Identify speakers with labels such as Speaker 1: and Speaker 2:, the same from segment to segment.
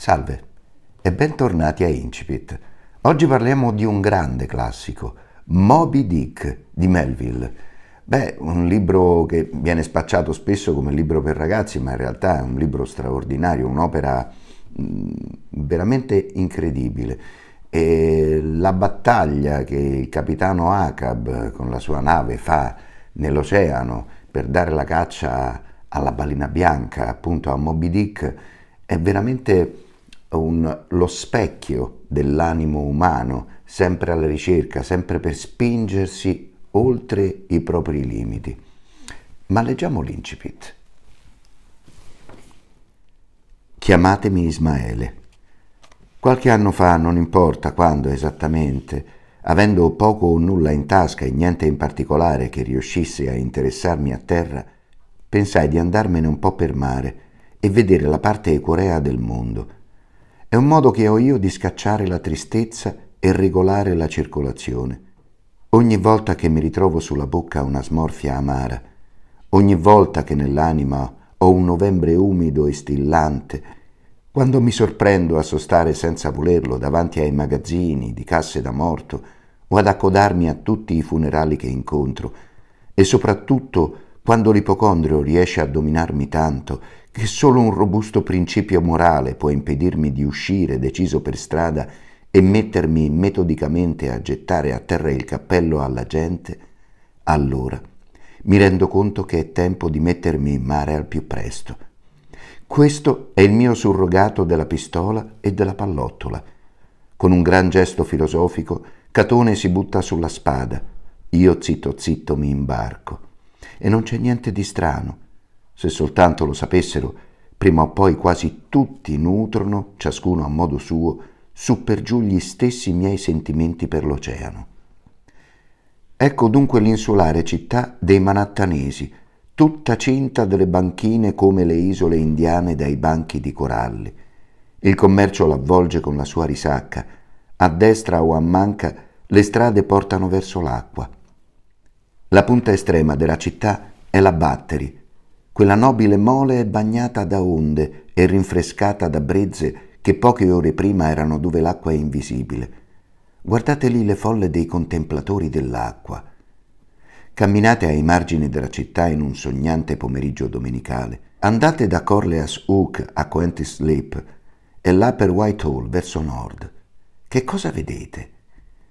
Speaker 1: Salve e bentornati a Incipit. Oggi parliamo di un grande classico, Moby Dick di Melville. Beh, un libro che viene spacciato spesso come libro per ragazzi, ma in realtà è un libro straordinario, un'opera mm, veramente incredibile. E la battaglia che il capitano Acab con la sua nave fa nell'oceano per dare la caccia alla balena bianca, appunto a Moby Dick, è veramente un, lo specchio dell'animo umano, sempre alla ricerca, sempre per spingersi oltre i propri limiti. Ma leggiamo l'incipit. Chiamatemi Ismaele. Qualche anno fa, non importa quando esattamente, avendo poco o nulla in tasca e niente in particolare che riuscisse a interessarmi a terra, pensai di andarmene un po' per mare e vedere la parte ecorea del mondo, è un modo che ho io di scacciare la tristezza e regolare la circolazione. Ogni volta che mi ritrovo sulla bocca una smorfia amara, ogni volta che nell'anima ho un novembre umido e stillante, quando mi sorprendo a sostare senza volerlo davanti ai magazzini di casse da morto o ad accodarmi a tutti i funerali che incontro, e soprattutto quando l'ipocondrio riesce a dominarmi tanto che solo un robusto principio morale può impedirmi di uscire deciso per strada e mettermi metodicamente a gettare a terra il cappello alla gente, allora mi rendo conto che è tempo di mettermi in mare al più presto. Questo è il mio surrogato della pistola e della pallottola. Con un gran gesto filosofico, Catone si butta sulla spada. Io zitto zitto mi imbarco. E non c'è niente di strano. Se soltanto lo sapessero, prima o poi quasi tutti nutrono, ciascuno a modo suo, su per giù gli stessi miei sentimenti per l'oceano. Ecco dunque l'insulare città dei manattanesi, tutta cinta delle banchine come le isole indiane dai banchi di coralli. Il commercio l'avvolge con la sua risacca, a destra o a manca le strade portano verso l'acqua. La punta estrema della città è la Battery, quella nobile mole è bagnata da onde e rinfrescata da brezze che poche ore prima erano dove l'acqua è invisibile. Guardate lì le folle dei contemplatori dell'acqua. Camminate ai margini della città in un sognante pomeriggio domenicale. Andate da Corleas Hook a Quentis Lip e là per Whitehall verso nord. Che cosa vedete?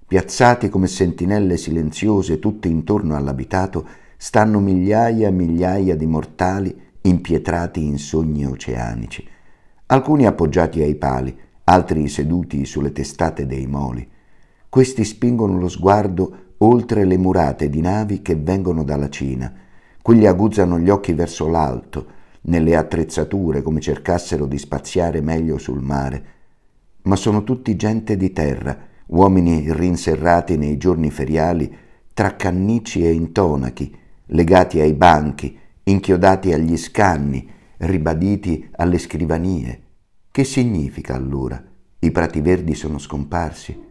Speaker 1: Piazzati come sentinelle silenziose tutte intorno all'abitato, stanno migliaia e migliaia di mortali impietrati in sogni oceanici, alcuni appoggiati ai pali, altri seduti sulle testate dei moli. Questi spingono lo sguardo oltre le murate di navi che vengono dalla Cina. Quelli aguzzano gli occhi verso l'alto, nelle attrezzature come cercassero di spaziare meglio sul mare. Ma sono tutti gente di terra, uomini rinserrati nei giorni feriali tra cannici e intonachi, legati ai banchi, inchiodati agli scanni, ribaditi alle scrivanie. Che significa allora? I prati verdi sono scomparsi?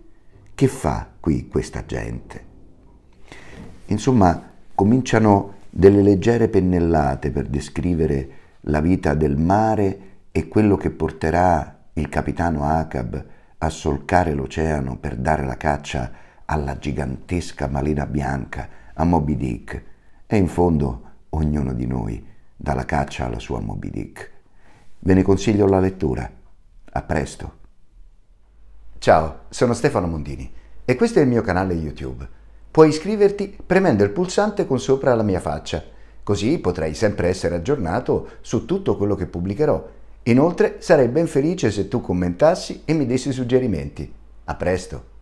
Speaker 1: Che fa qui questa gente? Insomma, cominciano delle leggere pennellate per descrivere la vita del mare e quello che porterà il capitano Acab a solcare l'oceano per dare la caccia alla gigantesca malena bianca, a Moby Dick, e in fondo ognuno di noi, dalla caccia alla sua Moby Dick. Ve ne consiglio la lettura. A presto. Ciao, sono Stefano Mondini e questo è il mio canale YouTube. Puoi iscriverti premendo il pulsante con sopra la mia faccia, così potrai sempre essere aggiornato su tutto quello che pubblicherò. Inoltre sarei ben felice se tu commentassi e mi dessi suggerimenti. A presto!